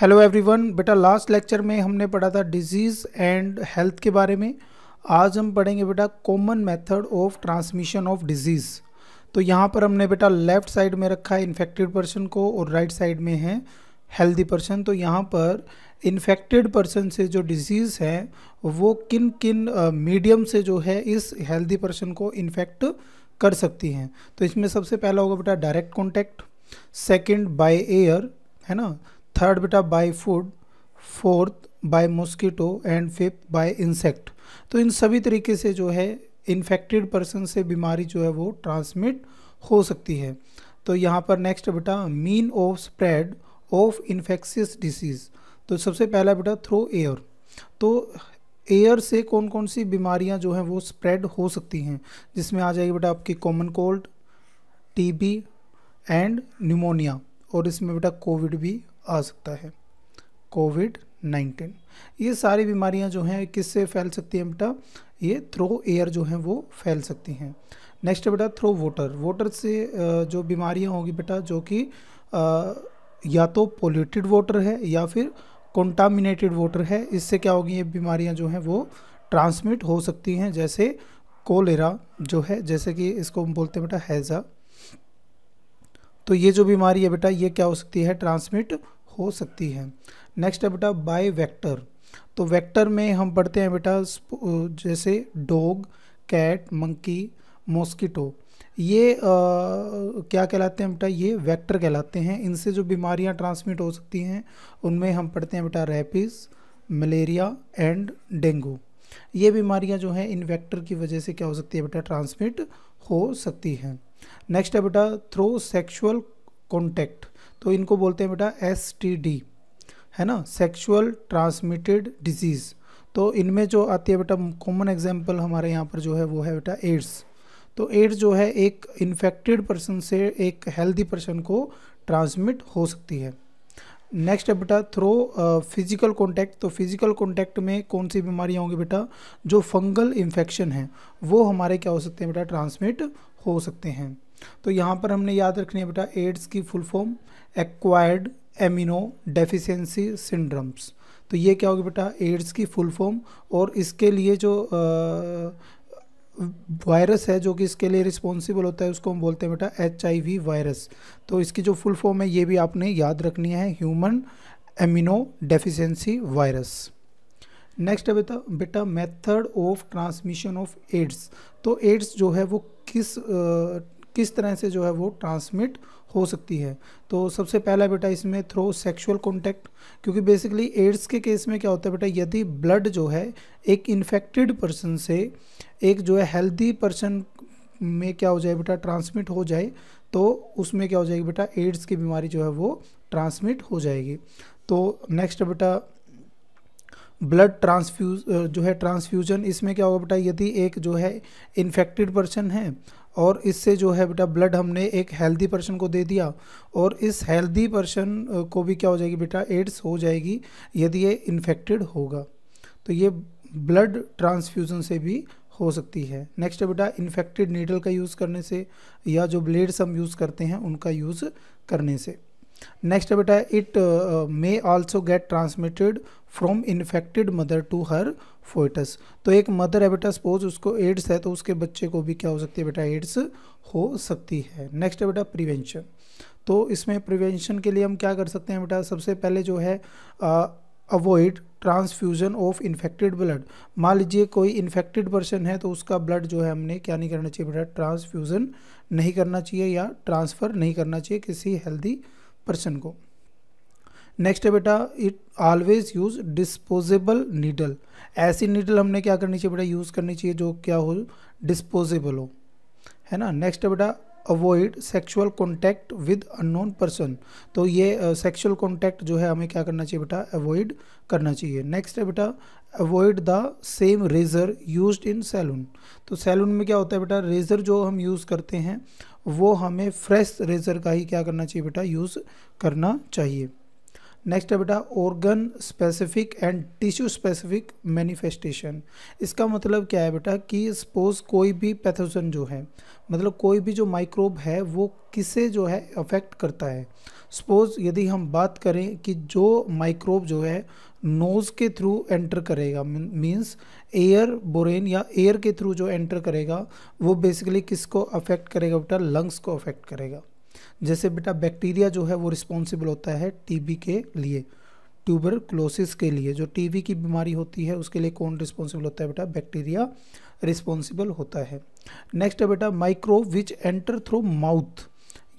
hello everyone बेटा last lecture में हमने पढ़ा था डिजीज़ एंड हेल्थ के बारे में आज हम पढ़ेंगे बेटा common method of transmission of disease तो यहाँ पर हमने बेटा लेफ्ट साइड में रखा है इन्फेक्टेड पर्सन को और राइट right साइड में है हेल्दी पर्सन तो यहाँ पर इन्फेक्टेड पर्सन से जो डिजीज़ है वो किन किन मीडियम से जो है इस हेल्दी पर्सन को इन्फेक्ट कर सकती हैं तो इसमें सबसे पहला होगा बेटा direct contact second by air है ना थर्ड बेटा by food fourth by mosquito and fifth by insect तो इन सभी तरीके से जो है इन्फेक्टेड पर्सन से बीमारी जो है वो ट्रांसमिट हो सकती है तो यहाँ पर नेक्स्ट बेटा mean of spread of infectious disease तो सबसे पहला बेटा थ्रो एयर तो एयर से कौन कौन सी बीमारियाँ जो हैं वो स्प्रेड हो सकती हैं जिसमें आ जाएगी बेटा आपकी common cold TB and pneumonia और इसमें बेटा कोविड भी आ सकता है कोविड नाइन्टीन ये सारी बीमारियां जो हैं किससे फैल सकती हैं बेटा ये थ्रो एयर जो हैं वो फैल सकती हैं नेक्स्ट बेटा थ्रो वाटर वाटर से जो बीमारियां होगी बेटा जो कि या तो पोल्यूटेड वाटर है या फिर कॉन्टामिनेटेड वाटर है इससे क्या होगी ये बीमारियां जो हैं वो ट्रांसमिट हो सकती हैं जैसे कोलेरा जो है जैसे कि इसको हम बोलते हैं बेटा हैज़ा तो ये जो बीमारी है बेटा ये क्या हो सकती है ट्रांसमिट हो सकती है नेक्स्ट है बेटा बाय वेक्टर तो वेक्टर में हम पढ़ते हैं बेटा जैसे डॉग कैट मंकी मॉस्किटो ये आ, क्या कहलाते हैं बेटा ये वेक्टर कहलाते हैं इनसे जो बीमारियां ट्रांसमिट हो सकती हैं उनमें हम पढ़ते हैं बेटा रेपिस मलेरिया एंड डेंगू ये बीमारियां जो हैं इन वेक्टर की वजह से क्या हो सकती है बेटा ट्रांसमिट हो सकती हैं नेक्स्ट है बेटा थ्रो सेक्शुअल कॉन्टैक्ट तो इनको बोलते हैं बेटा एस है ना सेक्सुअल ट्रांसमिटेड डिजीज़ तो इनमें जो आती है बेटा कॉमन एग्जाम्पल हमारे यहाँ पर जो है वो है बेटा एड्स तो एड्स जो है एक इन्फेक्टेड पर्सन से एक हेल्दी पर्सन को ट्रांसमिट हो सकती है नेक्स्ट है बेटा थ्रो फिजिकल कॉन्टैक्ट तो फिजिकल कॉन्टैक्ट में कौन सी बीमारियाँ होंगी बेटा जो फंगल इन्फेक्शन है वो हमारे क्या हो सकते हैं बेटा ट्रांसमिट हो सकते हैं तो यहाँ पर हमने याद रखनी है बेटा एड्स की full form acquired immuno deficiency syndromes तो ये क्या होगी बेटा एड्स की फुल फॉर्म और इसके लिए जो वायरस है जो कि इसके लिए रिस्पॉन्सिबल होता है उसको हम बोलते हैं बेटा एच वायरस तो इसकी जो फुल फॉर्म है ये भी आपने याद रखनी है human immuno deficiency virus next है बेटा बेटा method of transmission of AIDS तो एड्स जो है वो किस आ, किस तरह से जो है वो ट्रांसमिट हो सकती है तो सबसे पहला बेटा इसमें थ्रो सेक्सुअल कॉन्टैक्ट क्योंकि बेसिकली एड्स के केस में क्या होता है बेटा यदि ब्लड जो है एक इन्फेक्टेड पर्सन से एक जो है हेल्दी पर्सन में क्या हो जाए बेटा ट्रांसमिट हो जाए तो उसमें क्या हो जाएगी बेटा एड्स की बीमारी जो है वो ट्रांसमिट हो जाएगी तो नेक्स्ट बेटा ब्लड ट्रांसफ्यूज जो है ट्रांसफ्यूजन इसमें क्या होगा बेटा यदि एक जो है इन्फेक्टेड पर्सन है और इससे जो है बेटा ब्लड हमने एक हेल्दी पर्सन को दे दिया और इस हेल्दी पर्सन को भी क्या हो जाएगी बेटा एड्स हो जाएगी यदि ये इन्फेक्टेड होगा तो ये ब्लड ट्रांसफ्यूज़न से भी हो सकती है नेक्स्ट बेटा इन्फेक्टेड नीडल का यूज़ करने से या जो ब्लेड्स हम यूज़ करते हैं उनका यूज़ करने से नेक्स्ट बेटा it may also get transmitted from infected mother to her foetus तो एक मदर बेटा सपोज उसको एड्स है तो उसके बच्चे को भी क्या हो सकती है बेटा एड्स हो सकती है नेक्स्ट है बेटा प्रिवेंशन तो इसमें प्रिवेंशन के लिए हम क्या कर सकते हैं बेटा सबसे पहले जो है avoid transfusion of infected blood मान लीजिए कोई इन्फेक्टेड पर्सन है तो उसका ब्लड जो है हमने क्या नहीं करना चाहिए बेटा ट्रांसफ्यूज़न नहीं करना चाहिए या ट्रांसफ़र नहीं करना चाहिए किसी हेल्दी पर्सन को नेक्स्ट है बेटा it always use disposable needle ऐसी नीडल हमने क्या करनी चाहिए बेटा यूज़ करनी चाहिए जो क्या हो डिस्पोजेबल हो है ना नेक्स्ट है बेटा avoid sexual contact with unknown person तो ये सेक्सुअल uh, कॉन्टैक्ट जो है हमें क्या करना चाहिए बेटा अवॉइड करना चाहिए नेक्स्ट है बेटा avoid the same razor use in salon तो सैलून में क्या होता है बेटा रेज़र जो हम यूज़ करते हैं वो हमें फ्रेश रेज़र का ही क्या करना चाहिए बेटा यूज़ करना चाहिए नेक्स्ट है बेटा organ specific and tissue specific manifestation इसका मतलब क्या है बेटा कि सपोज कोई भी पैथोजन जो है मतलब कोई भी जो माइक्रोब है वो किसे जो है अफेक्ट करता है सपोज यदि हम बात करें कि जो माइक्रोब जो है नोज़ के थ्रू एंटर करेगा मींस एयर बोरेन या एयर के थ्रू जो एंटर करेगा वो बेसिकली किसको अफेक्ट करेगा बेटा लंग्स को अफेक्ट करेगा जैसे बेटा बैक्टीरिया जो है वो रिस्पॉन्सिबल होता है टीबी के लिए क्लोसिस के लिए जो टीबी की बीमारी होती है उसके लिए कौन रिस्पॉन्सिबल होता है बेटा बैक्टीरिया रिस्पॉन्सिबल होता है नेक्स्ट है बेटा micro which enter through mouth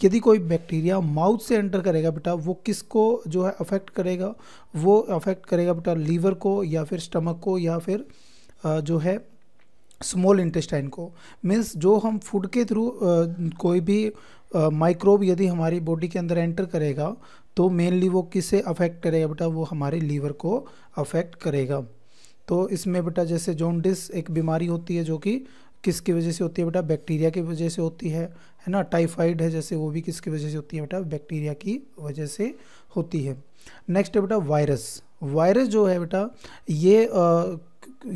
यदि कोई बैक्टीरिया माउथ से एंटर करेगा बेटा वो किसको जो है अफेक्ट करेगा वो अफेक्ट करेगा बेटा लीवर को या फिर स्टमक को या फिर जो है स्मॉल इंटेस्टाइन को मीन्स जो हम फूड के थ्रू कोई भी माइक्रोब यदि हमारी बॉडी के अंदर एंटर करेगा तो मेनली वो किसे अफेक्ट करेगा बेटा वो हमारे लीवर को अफेक्ट करेगा तो इसमें बेटा जैसे जोनडिस एक बीमारी होती है जो कि किसकी वजह से होती है बेटा बैक्टीरिया की वजह से होती है है ना टाइफाइड है जैसे वो भी किसकी वजह से होती है बेटा बैक्टीरिया की वजह से होती है नेक्स्ट है बेटा वायरस वायरस जो है बेटा ये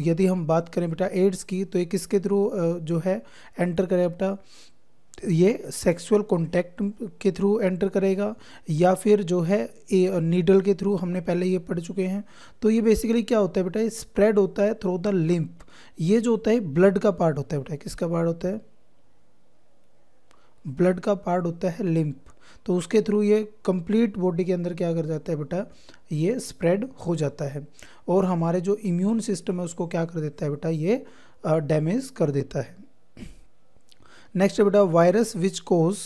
यदि हम बात करें बेटा एड्स की तो ये किसके थ्रू जो है एंटर करें बेटा ये सेक्सुअल कॉन्टैक्ट के थ्रू एंटर करेगा या फिर जो है ए, नीडल के थ्रू हमने पहले ये पढ़ चुके हैं तो ये बेसिकली क्या होता है बेटा ये स्प्रेड होता है थ्रू द लिम्प ये जो होता है ब्लड का पार्ट होता है बेटा किसका पार्ट होता है ब्लड का पार्ट होता है लिम्प तो उसके थ्रू ये कंप्लीट बॉडी के अंदर क्या कर जाता है बेटा ये स्प्रेड हो जाता है और हमारे जो इम्यून सिस्टम है उसको क्या कर देता है बेटा ये डैमेज कर देता है नेक्स्ट है बेटा वायरस विच कोज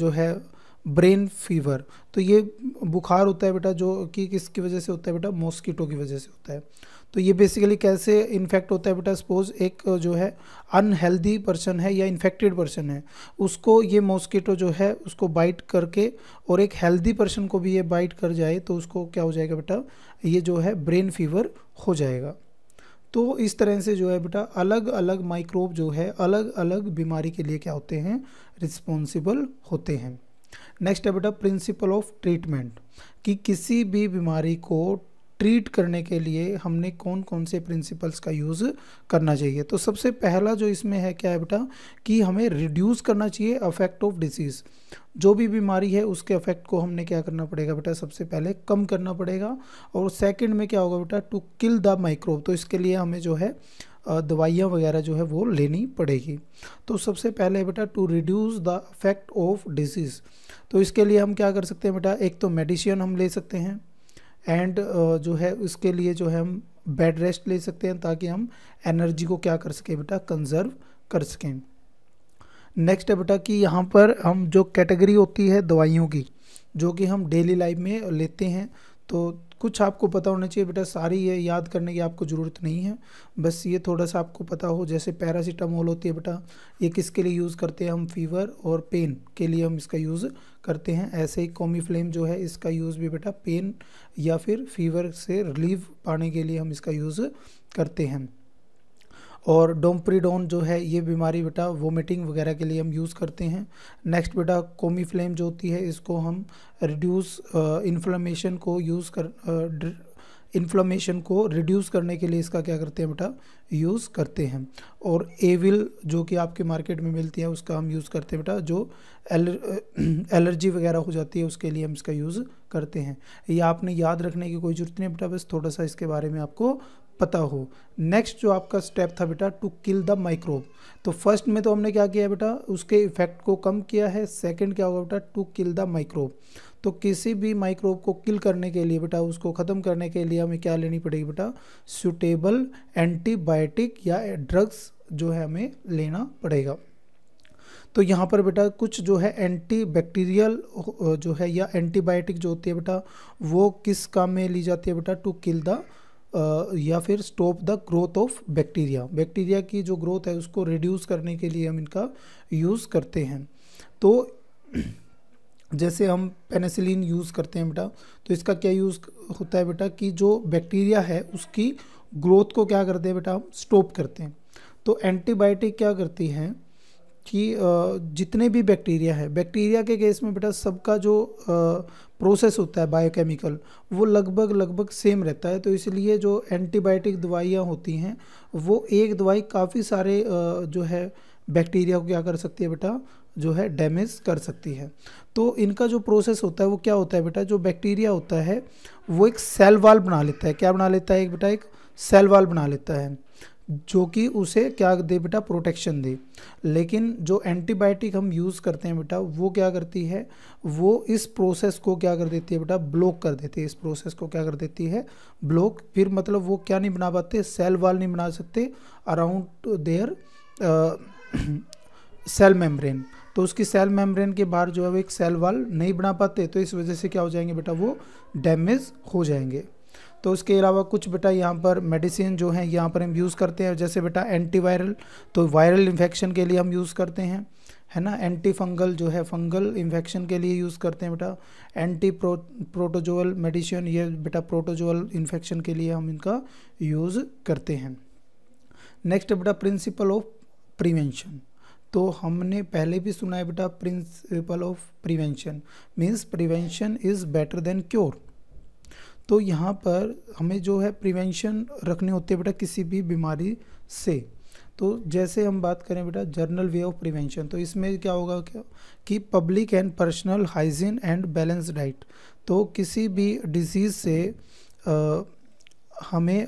जो है ब्रेन फीवर तो ये बुखार होता है बेटा जो कि किसकी वजह से होता है बेटा मॉस्किटो की वजह से होता है तो ये बेसिकली कैसे इन्फेक्ट होता है बेटा सपोज एक जो है अनहेल्दी पर्सन है या इन्फेक्टेड पर्सन है उसको ये मॉस्किटो जो है उसको बाइट करके और एक हेल्दी पर्सन को भी ये बाइट कर जाए तो उसको क्या हो जाएगा बेटा ये जो है ब्रेन फीवर हो जाएगा तो इस तरह से जो है बेटा अलग अलग माइक्रोब जो है अलग अलग बीमारी के लिए क्या होते हैं रिस्पॉन्सिबल होते हैं नेक्स्ट है बेटा प्रिंसिपल ऑफ ट्रीटमेंट कि किसी भी बीमारी को ट्रीट करने के लिए हमने कौन कौन से प्रिंसिपल्स का यूज़ करना चाहिए तो सबसे पहला जो इसमें है क्या है बेटा कि हमें रिड्यूस करना चाहिए अफेक्ट ऑफ डिसीज़ जो भी बीमारी है उसके अफेक्ट को हमने क्या करना पड़ेगा बेटा सबसे पहले कम करना पड़ेगा और सेकंड में क्या होगा बेटा टू किल द माइक्रोब तो इसके लिए हमें जो है दवाइयाँ वगैरह जो है वो लेनी पड़ेगी तो सबसे पहले बेटा to reduce the effect of disease तो इसके लिए हम क्या कर सकते हैं बेटा एक तो मेडिसिन हम ले सकते हैं एंड जो है उसके लिए जो है हम बेड रेस्ट ले सकते हैं ताकि हम एनर्जी को क्या कर सकें बेटा कंजर्व कर सकें नेक्स्ट है बेटा कि यहाँ पर हम जो कैटेगरी होती है दवाइयों की जो कि हम डेली लाइफ में लेते हैं तो कुछ आपको पता होना चाहिए बेटा सारी ये याद करने की आपको ज़रूरत नहीं है बस ये थोड़ा सा आपको पता हो जैसे पैरासीटामोल होती है बेटा ये किसके लिए यूज़ करते हैं हम फीवर और पेन के लिए हम इसका यूज़ करते हैं ऐसे ही कॉमी फ्लेम जो है इसका यूज़ भी बेटा पेन या फिर फीवर से रिलीव पाने के लिए हम इसका यूज़ करते हैं और डोमप्रीडोन जो है ये बीमारी बेटा वोमिटिंग वगैरह के लिए हम यूज़ करते हैं नेक्स्ट बेटा कोमी फ्लेम जो होती है इसको हम रिड्यूस इन्फ्लामेशन को यूज़ कर इन्फ्लामेशन को रिड्यूस करने के लिए इसका क्या करते हैं बेटा यूज़ करते हैं और एविल जो कि आपके मार्केट में मिलती है उसका हम यूज़ करते हैं बेटा जो एलर, एलर्जी वगैरह हो जाती है उसके लिए हम इसका यूज़ करते हैं ये आपने याद रखने की कोई ज़रूरत नहीं बेटा बस थोड़ा सा इसके बारे में आपको पता हो नेक्स्ट जो आपका स्टेप था बेटा टू किल द माइक्रोब तो फर्स्ट में तो हमने क्या किया बेटा उसके इफेक्ट को कम किया है सेकंड क्या होगा बेटा टू किल द माइक्रोब तो किसी भी माइक्रोब को किल करने के लिए बेटा उसको ख़त्म करने के लिए हमें क्या लेनी पड़ेगी बेटा सुटेबल एंटीबायोटिक या ड्रग्स जो है हमें लेना पड़ेगा तो यहाँ पर बेटा कुछ जो है एंटी बैक्टीरियल जो है या एंटीबायोटिक जो होती है बेटा वो किस काम में ली जाती है बेटा टू किल द या फिर stop the growth of bacteria bacteria की जो ग्रोथ है उसको रिड्यूस करने के लिए हम इनका यूज़ करते हैं तो जैसे हम पेनिसिलिन यूज़ करते हैं बेटा तो इसका क्या यूज़ होता है बेटा कि जो बैक्टीरिया है उसकी ग्रोथ को क्या करते हैं बेटा हम स्टॉप करते हैं तो एंटीबायोटिक क्या करती हैं कि जितने भी बैक्टीरिया है बैक्टीरिया के केस में बेटा सबका जो प्रोसेस होता है बायोकेमिकल वो लगभग लगभग सेम रहता है तो इसलिए जो एंटीबायोटिक दवाइयाँ होती हैं वो एक दवाई काफ़ी सारे जो है बैक्टीरिया को क्या कर सकती है बेटा जो है डैमेज कर सकती है तो इनका जो प्रोसेस होता है वो क्या होता है बेटा जो बैक्टीरिया होता है वो एक सेल वाल बना लेता है क्या बना लेता है एक बेटा एक सेल वाल बना लेता है जो कि उसे क्या दे बेटा प्रोटेक्शन दे लेकिन जो एंटीबायोटिक हम यूज़ करते हैं बेटा वो क्या करती है वो इस प्रोसेस को क्या कर देती है बेटा ब्लॉक कर देती है इस प्रोसेस को क्या कर देती है ब्लॉक फिर मतलब वो क्या नहीं बना पाते सेल वाल नहीं बना सकते अराउंड देयर सेल मेम्ब्रेन तो उसकी सेल मेम्ब्रेन के बाहर जो है वो एक सेल वाल नहीं बना पाते तो इस वजह से क्या हो जाएंगे बेटा वो डैमेज हो जाएंगे तो इसके अलावा कुछ बेटा यहाँ पर मेडिसिन जो है यहाँ पर हम यूज़ करते हैं जैसे बेटा एंटीवायरल तो वायरल इन्फेक्शन के लिए हम यूज़ करते हैं है ना एंटी फंगल जो है फंगल इन्फेक्शन के लिए यूज़ करते हैं बेटा एंटी प्रो प्रोटोजोअल मेडिसिन ये बेटा प्रोटोजोअल इन्फेक्शन के लिए हम इनका यूज़ करते हैं नेक्स्ट बेटा प्रिंसिपल ऑफ प्रिवेंशन तो हमने पहले भी सुना है बेटा principle of prevention means prevention is better than cure तो यहाँ पर हमें जो है प्रिवेंशन रखने होते हैं बेटा किसी भी बीमारी से तो जैसे हम बात करें बेटा जर्नल वे ऑफ प्रिवेंशन तो इसमें क्या होगा क्या कि public and personal hygiene and balance diet तो किसी भी डिजीज़ से आ, हमें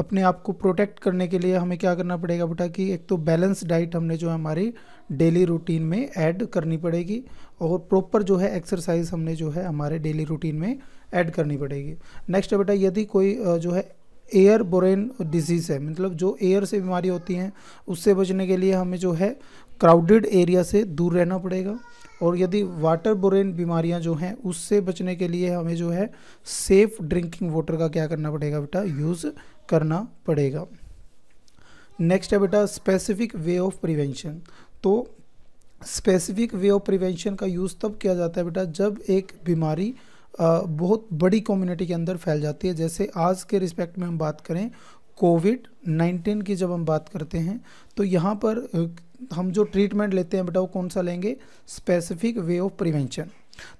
अपने आप को प्रोटेक्ट करने के लिए हमें क्या करना पड़ेगा बेटा कि एक तो बैलेंस डाइट हमने जो है हमारी डेली रूटीन में ऐड करनी पड़ेगी और प्रॉपर जो है एक्सरसाइज हमने जो है हमारे डेली रूटीन में ऐड करनी पड़ेगी नेक्स्ट है बेटा यदि कोई जो है एयर बोरेन डिजीज़ है मतलब जो एयर से बीमारी होती हैं उससे बचने के लिए हमें जो है क्राउडेड एरिया से दूर रहना पड़ेगा और यदि वाटर बोरेन बीमारियां जो हैं उससे बचने के लिए हमें जो है सेफ़ ड्रिंकिंग वाटर का क्या करना पड़ेगा बेटा यूज़ करना पड़ेगा नेक्स्ट है बेटा स्पेसिफिक वे ऑफ प्रिवेंशन तो स्पेसिफिक वे ऑफ प्रिवेंशन का यूज़ तब किया जाता है बेटा जब एक बीमारी बहुत बड़ी कम्युनिटी के अंदर फैल जाती है जैसे आज के रिस्पेक्ट में हम बात करें कोविड नाइन्टीन की जब हम बात करते हैं तो यहाँ पर हम जो ट्रीटमेंट लेते हैं बेटा वो कौन सा लेंगे स्पेसिफिक वे ऑफ प्रिवेंशन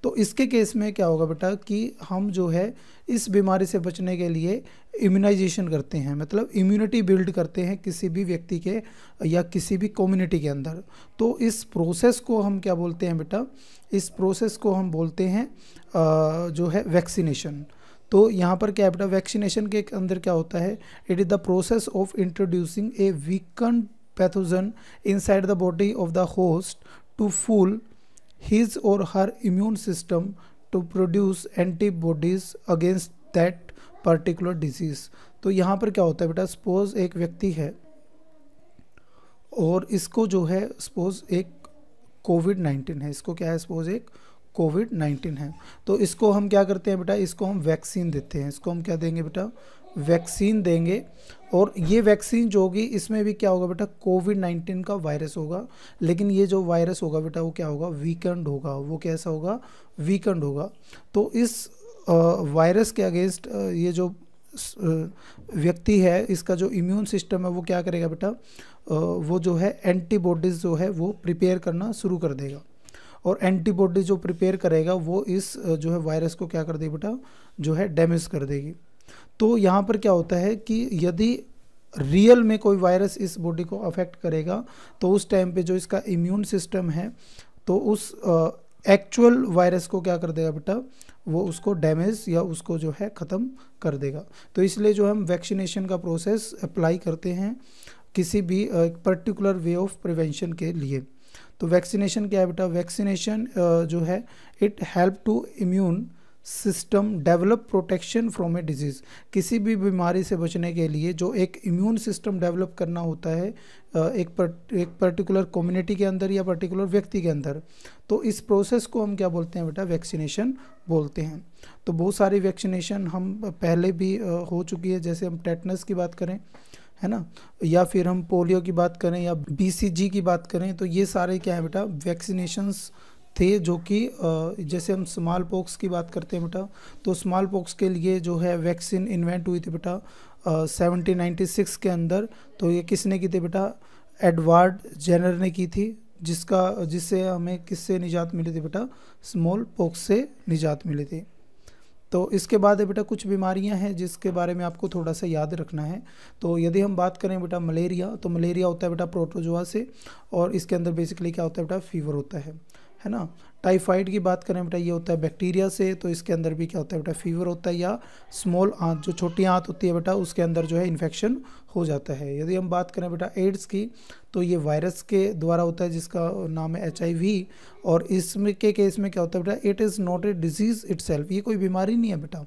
तो इसके केस में क्या होगा बेटा कि हम जो है इस बीमारी से बचने के लिए इम्यूनाइजेशन करते हैं मतलब इम्यूनिटी बिल्ड करते हैं किसी भी व्यक्ति के या किसी भी कम्युनिटी के अंदर तो इस प्रोसेस को हम क्या बोलते हैं बेटा इस प्रोसेस को हम बोलते हैं जो है वैक्सीनेशन तो यहाँ पर क्या है बेटा वैक्सीनेशन के अंदर क्या होता है it is the process of introducing a weaken pathogen inside the body of the host to fool his or her immune system to produce antibodies against that particular disease तो यहाँ पर क्या होता है बेटा सपोज एक व्यक्ति है और इसको जो है सपोज एक कोविड नाइन्टीन है इसको क्या है सपोज एक कोविड नाइन्टीन है तो इसको हम क्या करते हैं बेटा इसको हम वैक्सीन देते हैं इसको हम क्या देंगे बेटा वैक्सीन देंगे और ये वैक्सीन जो होगी इसमें भी क्या होगा बेटा कोविड नाइन्टीन का वायरस होगा लेकिन ये जो वायरस होगा बेटा वो क्या होगा वीकेंड होगा वो कैसा होगा वीकेंड होगा तो इस वायरस के अगेंस्ट ये जो व्यक्ति है इसका जो इम्यून सिस्टम है वो क्या करेगा बेटा वो जो है एंटीबॉडीज़ जो है वो प्रिपेयर करना शुरू कर देगा और एंटीबॉडी जो प्रिपेयर करेगा वो इस जो है वायरस को क्या कर देगी बेटा जो है डैमेज कर देगी तो यहाँ पर क्या होता है कि यदि रियल में कोई वायरस इस बॉडी को अफेक्ट करेगा तो उस टाइम पे जो इसका इम्यून सिस्टम है तो उस एक्चुअल वायरस को क्या कर देगा बेटा वो उसको डैमेज या उसको जो है ख़त्म कर देगा तो इसलिए जो हम वैक्सीनेशन का प्रोसेस अप्लाई करते हैं किसी भी एक पर्टिकुलर वे ऑफ प्रिवेंशन के लिए तो वैक्सीनेशन क्या है बेटा वैक्सीनेशन जो है it help to immune system develop protection from a disease किसी भी बीमारी से बचने के लिए जो एक इम्यून सिस्टम डेवलप करना होता है एक पर, एक पर्टिकुलर कम्युनिटी के अंदर या पर्टिकुलर व्यक्ति के अंदर तो इस प्रोसेस को हम क्या बोलते हैं बेटा वैक्सीनेशन बोलते हैं तो बहुत सारी वैक्सीनेशन हम पहले भी हो चुकी है जैसे हम टेटनस की बात करें है ना या फिर हम पोलियो की बात करें या बीसीजी की बात करें तो ये सारे क्या है बेटा वैक्सीनेशंस थे जो कि जैसे हम स्मॉल पॉक्स की बात करते हैं बेटा तो स्मॉल पॉक्स के लिए जो है वैक्सीन इन्वेंट हुई थी बेटा सेवनटीन सिक्स के अंदर तो ये किसने की थी बेटा एडवर्ड जेनर ने की थी जिसका जिससे हमें किससे निजात मिली थी बेटा स्मॉल पॉक्स से निजात मिली थी तो इसके बाद है बेटा कुछ बीमारियां हैं जिसके बारे में आपको थोड़ा सा याद रखना है तो यदि हम बात करें बेटा मलेरिया तो मलेरिया होता है बेटा प्रोटोजोआ से और इसके अंदर बेसिकली क्या होता है बेटा फीवर होता है है ना टाइफाइड की बात करें बेटा ये होता है बैक्टीरिया से तो इसके अंदर भी क्या होता है बेटा फीवर होता है या स्मॉल आँत जो छोटी आँत होती है बेटा उसके अंदर जो है इन्फेक्शन हो जाता है यदि हम बात करें बेटा एड्स की तो ये वायरस के द्वारा होता है जिसका नाम है एच और इसमें के केस में क्या होता है बेटा it is not a disease it ये कोई बीमारी नहीं है बेटा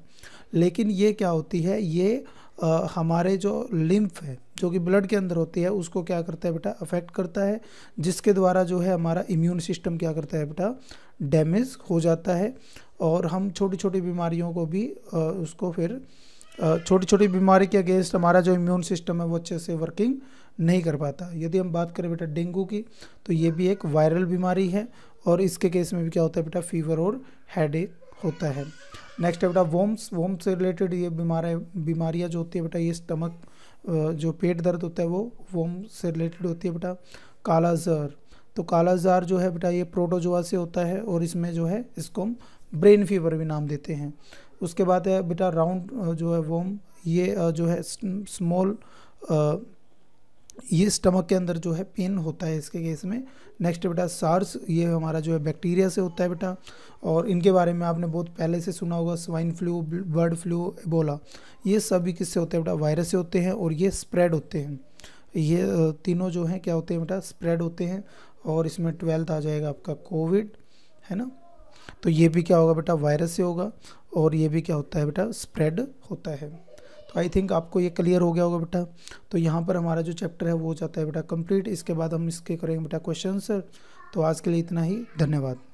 लेकिन ये क्या होती है ये आ, हमारे जो लिम्फ है जो कि ब्लड के अंदर होती है उसको क्या करता है बेटा अफेक्ट करता है जिसके द्वारा जो है हमारा इम्यून सिस्टम क्या करता है बेटा डैमेज हो जाता है और हम छोटी छोटी बीमारियों को भी उसको फिर छोटी छोटी बीमारी के अगेंस्ट हमारा जो इम्यून सिस्टम है वो अच्छे से वर्किंग नहीं कर पाता यदि हम बात करें बेटा डेंगू की तो ये भी एक वायरल बीमारी है और इसके केस में भी क्या होता है बेटा फीवर और हेड होता है नेक्स्ट है बेटा वोम्स वोम्स से रिलेटेड ये बीमारें बीमारियाँ जो होती है बेटा ये स्टमक जो पेट दर्द होता है वो वोम से रिलेटेड होती है बेटा काला ज़हर तो काला ज़हर जो है बेटा ये प्रोटोजोआ से होता है और इसमें जो है इसको हम ब्रेन फीवर भी नाम देते हैं उसके बाद है बेटा राउंड जो है वोम ये जो है स्मॉल ये स्टमक के अंदर जो है पेन होता है इसके केस में नेक्स्ट बेटा सार्स ये हमारा जो है बैक्टीरिया से होता है बेटा और इनके बारे में आपने बहुत पहले से सुना होगा swine flu bird flu Ebola ये सभी किससे होते हैं बेटा वायरस से होते हैं और ये स्प्रेड होते हैं ये तीनों जो हैं क्या होते हैं बेटा स्प्रेड होते हैं और इसमें ट्वेल्थ आ जाएगा आपका कोविड है ना तो ये भी क्या होगा बेटा वायरस से होगा और ये भी क्या होता है बेटा स्प्रेड होता है तो आई थिंक आपको ये क्लियर हो गया होगा बेटा तो यहाँ पर हमारा जो चैप्टर है वो हो जाता है बेटा कंप्लीट इसके बाद हम इसके करेंगे बेटा क्वेश्चन सर तो आज के लिए इतना ही धन्यवाद